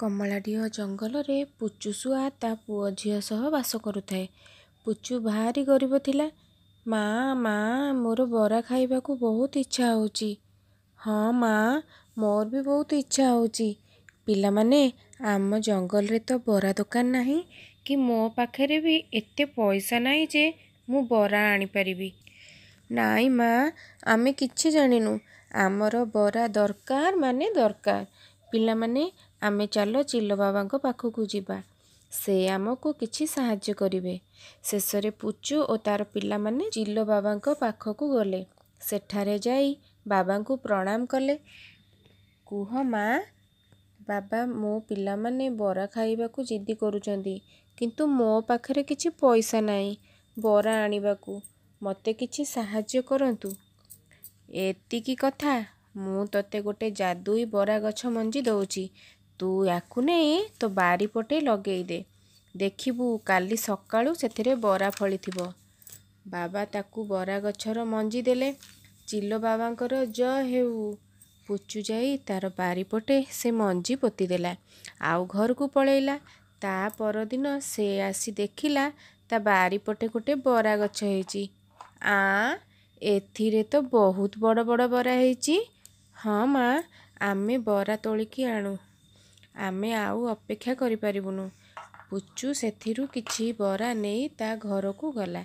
କମଳାଡ଼ିହ ଜଙ୍ଗଲରେ ପୁଚୁ ଶୁଆ ତା ପୁଅ ଝିଅ ସହ ବାସ କରୁଥାଏ ପୁଚୁ ଭାରି ଗରିବ ଥିଲା ମା ମା ମୋର ବରା ଖାଇବାକୁ ବହୁତ ଇଚ୍ଛା ହେଉଛି ହଁ ମା ମୋର ବି ବହୁତ ଇଚ୍ଛା ହେଉଛି ପିଲାମାନେ ଆମ ଜଙ୍ଗଲରେ ତ ବରା ଦୋକାନ ନାହିଁ କି ମୋ ପାଖରେ ବି ଏତେ ପଇସା ନାହିଁ ଯେ ମୁଁ ବରା ଆଣିପାରିବି ନାଇଁ ମା ଆମେ କିଛି ଜାଣିନୁ ଆମର ବରା ଦରକାର ମାନେ ଦରକାର ପିଲାମାନେ ଆମେ ଚାଲ ଚିଲ ବାବାଙ୍କ ପାଖକୁ ଯିବା ସେ ଆମକୁ କିଛି ସାହାଯ୍ୟ କରିବେ ଶେଷରେ ପୁଚୁ ଓ ତାର ପିଲାମାନେ ଚିଲ ବାବାଙ୍କ ପାଖକୁ ଗଲେ ସେଠାରେ ଯାଇ ବାବାଙ୍କୁ ପ୍ରଣାମ କଲେ କୁହ ମା ବାବା ମୋ ପିଲାମାନେ ବରା ଖାଇବାକୁ ଜିଦି କରୁଛନ୍ତି କିନ୍ତୁ ମୋ ପାଖରେ କିଛି ପଇସା ନାହିଁ ବରା ଆଣିବାକୁ ମୋତେ କିଛି ସାହାଯ୍ୟ କରନ୍ତୁ ଏତିକି କଥା ମୁଁ ତତେ ଗୋଟେ ଜାଦୁଇ ବରା ଗଛ ମଞ୍ଜି ଦେଉଛି ତୁ ୟାକୁ ନେଇ ତୋ ବାରି ପଟେ ଲଗେଇ ଦେ ଦେଖିବୁ କାଲି ସକାଳୁ ସେଥିରେ ବରା ଫଳିଥିବ ବାବା ତାକୁ ବରା ଗଛର ମଞ୍ଜି ଦେଲେ ଚିଲ ବାବାଙ୍କର ଜ ହେଉ ପୁଚୁ ଯାଇ ତାର ବାରିପଟେ ସେ ମଞ୍ଜି ପୋତିଦେଲା ଆଉ ଘରକୁ ପଳେଇଲା ତା ପରଦିନ ସେ ଆସି ଦେଖିଲା ତା ବାରିପଟେ ଗୋଟେ ବରା ଗଛ ହେଇଛି ଆ ଏଥିରେ ତ ବହୁତ ବଡ଼ ବଡ଼ ବରା ହେଇଛି ହଁ ମା ଆମେ ବରା ତୋଳିକି ଆଣୁ ଆମେ ଆଉ ଅପେକ୍ଷା କରିପାରିବୁନୁ ପୁଚୁ ସେଥିରୁ କିଛି ବରା ନେଇ ତା ଘରକୁ ଗଲା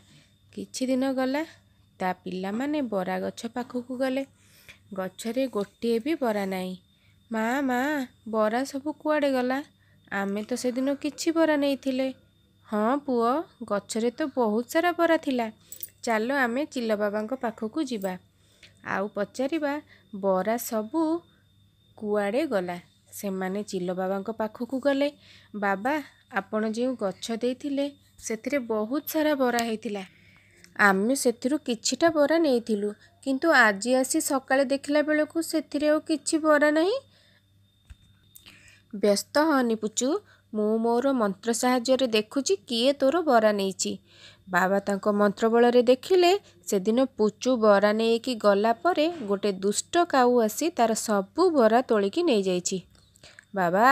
କିଛି ଦିନ ଗଲା ତା ପିଲାମାନେ ବରା ଗଛ ପାଖକୁ ଗଲେ ଗଛରେ ଗୋଟିଏ ବି ବରା ନାହିଁ ମା ମା ବରା ସବୁ କୁଆଡ଼େ ଗଲା ଆମେ ତ ସେଦିନ କିଛି ବରା ନେଇଥିଲେ ହଁ ପୁଅ ଗଛରେ ତ ବହୁତ ସାରା ବରା ଥିଲା ଚାଲ ଆମେ ଚିଲ ବାବାଙ୍କ ପାଖକୁ ଯିବା ଆଉ ପଚାରିବା ବରା ସବୁ କୁଆଡ଼େ ଗଲା ସେମାନେ ଚିଲ ବାବାଙ୍କ ପାଖକୁ ଗଲେ ବାବା ଆପଣ ଯେଉଁ ଗଛ ଦେଇଥିଲେ ସେଥିରେ ବହୁତ ସାରା ବରା ହେଇଥିଲା ଆମେ ସେଥିରୁ କିଛିଟା ବରା ନେଇଥିଲୁ କିନ୍ତୁ ଆଜି ଆସି ସକାଳେ ଦେଖିଲା ବେଳକୁ ସେଥିରେ ଆଉ କିଛି ବରା ନାହିଁ ବ୍ୟସ୍ତ ହନି ପୁଚୁ ମୁଁ ମୋର ମନ୍ତ୍ର ସାହାଯ୍ୟରେ ଦେଖୁଛି କିଏ ତୋର ବରା ନେଇଛି ବାବା ତାଙ୍କ ମନ୍ତ୍ର ବଳରେ ଦେଖିଲେ ସେଦିନ ପୁଚୁ ବରା ନେଇକି ଗଲା ପରେ ଗୋଟେ ଦୁଷ୍ଟ କାଉ ଆସି ତାର ସବୁ ବରା ତୋଳିକି ନେଇଯାଇଛି ବାବା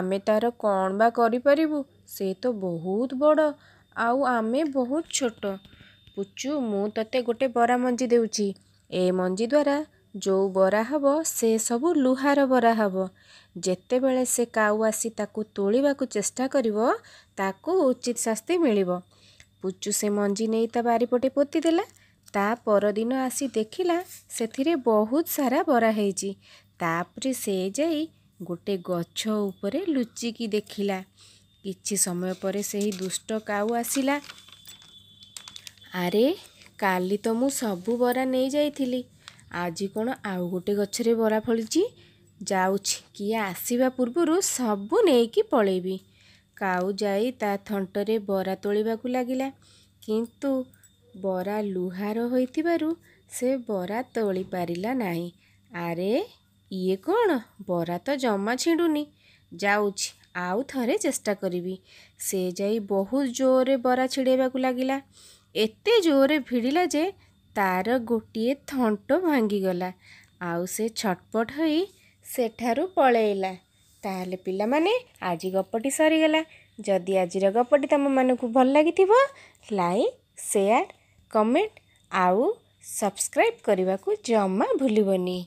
ଆମେ ତାର କ'ଣ ବା କରିପାରିବୁ ସେ ତ ବହୁତ ବଡ଼ ଆଉ ଆମେ ବହୁତ ଛୋଟ ପୁଚୁ ମୁଁ ତୋତେ ଗୋଟେ ବରା ମଞ୍ଜି ଦେଉଛି ଏ ମଞ୍ଜି ଦ୍ୱାରା ଯେଉଁ ବରା ହେବ ସେ ସବୁ ଲୁହାର ବରା ହେବ ଯେତେବେଳେ ସେ କାଉ ଆସି ତାକୁ ତୋଳିବାକୁ ଚେଷ୍ଟା କରିବ ତାକୁ ଉଚିତ ଶାସ୍ତି ମିଳିବ ପୁଚୁ ସେ ମଞ୍ଜି ନେଇ ତା ବାରିପଟେ ପୋତିଦେଲା ତା ପରଦିନ ଆସି ଦେଖିଲା ସେଥିରେ ବହୁତ ସାରା ବରା ହେଇଛି ତାପରେ ସେ ଯାଇ ଗୋଟେ ଗଛ ଉପରେ ଲୁଚିକି ଦେଖିଲା କିଛି ସମୟ ପରେ ସେହି ଦୁଷ୍ଟ କାଉ ଆସିଲା ଆରେ କାଲି ତ ମୁଁ ସବୁ ବରା ନେଇଯାଇଥିଲି ଆଜି କ'ଣ ଆଉ ଗୋଟେ ଗଛରେ ବରା ଫଳିଛି ଯାଉଛି କିଏ ଆସିବା ପୂର୍ବରୁ ସବୁ ନେଇକି ପଳେଇବି କାଉ ଯାଇ ତା ଥଣ୍ଟରେ ବରା ତୋଳିବାକୁ ଲାଗିଲା କିନ୍ତୁ ବରା ଲୁହାର ହୋଇଥିବାରୁ ସେ ବରା ତୋଳି ପାରିଲା ନାହିଁ ଆରେ ଇଏ କ'ଣ ବରା ତ ଜମା ଛିଣ୍ଡୁନି ଯାଉଛି ଆଉ ଥରେ ଚେଷ୍ଟା କରିବି ସେ ଯାଇ ବହୁତ ଜୋରରେ ବରା ଛିଡ଼େଇବାକୁ ଲାଗିଲା ଏତେ ଜୋରରେ ଭିଡ଼ିଲା ଯେ ତା'ର ଗୋଟିଏ ଥଣ୍ଟ ଭାଙ୍ଗିଗଲା ଆଉ ସେ ଛଟପଟ ହୋଇ ସେଠାରୁ ପଳାଇଲା ତାହେଲେ ପିଲାମାନେ ଆଜି ଗପଟି ସରିଗଲା ଯଦି ଆଜିର ଗପଟି ତୁମମାନଙ୍କୁ ଭଲ ଲାଗିଥିବ ଲାଇକ୍ ସେୟାର କମେଣ୍ଟ ଆଉ ସବସ୍କ୍ରାଇବ୍ କରିବାକୁ ଜମା ଭୁଲିବନି